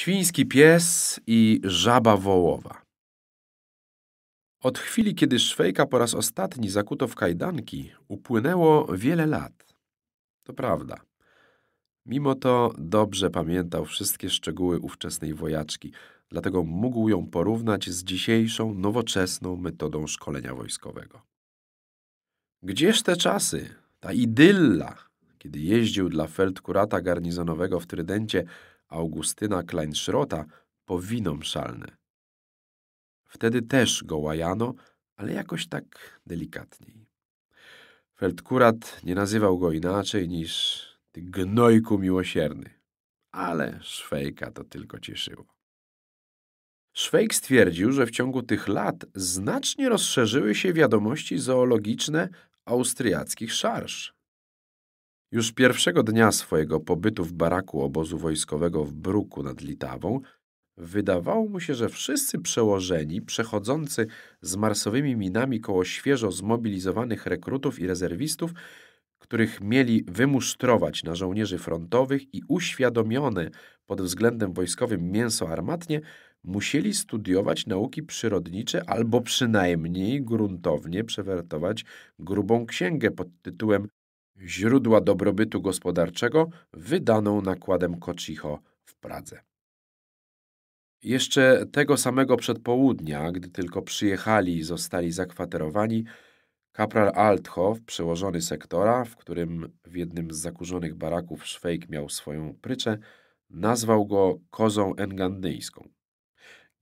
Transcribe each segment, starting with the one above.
Świński pies i żaba wołowa. Od chwili, kiedy Szwejka po raz ostatni zakuto w kajdanki, upłynęło wiele lat. To prawda. Mimo to dobrze pamiętał wszystkie szczegóły ówczesnej wojaczki, dlatego mógł ją porównać z dzisiejszą, nowoczesną metodą szkolenia wojskowego. Gdzież te czasy, ta idylla, kiedy jeździł dla feldkurata garnizonowego w Trydencie Augustyna Kleinschrota po wino mszalne. Wtedy też go łajano, ale jakoś tak delikatniej. Feldkurat nie nazywał go inaczej niż ty gnojku miłosierny, ale Szwejka to tylko cieszyło. Szwejk stwierdził, że w ciągu tych lat znacznie rozszerzyły się wiadomości zoologiczne austriackich szarż. Już pierwszego dnia swojego pobytu w baraku obozu wojskowego w Bruku nad Litawą wydawało mu się, że wszyscy przełożeni przechodzący z marsowymi minami koło świeżo zmobilizowanych rekrutów i rezerwistów, których mieli wymusztrować na żołnierzy frontowych i uświadomione pod względem wojskowym mięso armatnie, musieli studiować nauki przyrodnicze albo przynajmniej gruntownie przewertować grubą księgę pod tytułem Źródła dobrobytu gospodarczego wydaną nakładem Kocicho w Pradze. Jeszcze tego samego przedpołudnia, gdy tylko przyjechali i zostali zakwaterowani, kapral Althoff, przełożony sektora, w którym w jednym z zakurzonych baraków Szwejk miał swoją pryczę, nazwał go kozą engandyjską.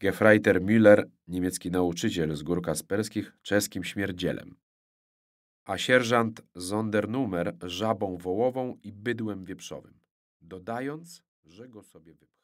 Gefreiter Müller, niemiecki nauczyciel z gór kasperskich, czeskim śmierdzielem a sierżant Zondernumer żabą wołową i bydłem wieprzowym, dodając, że go sobie wypchał.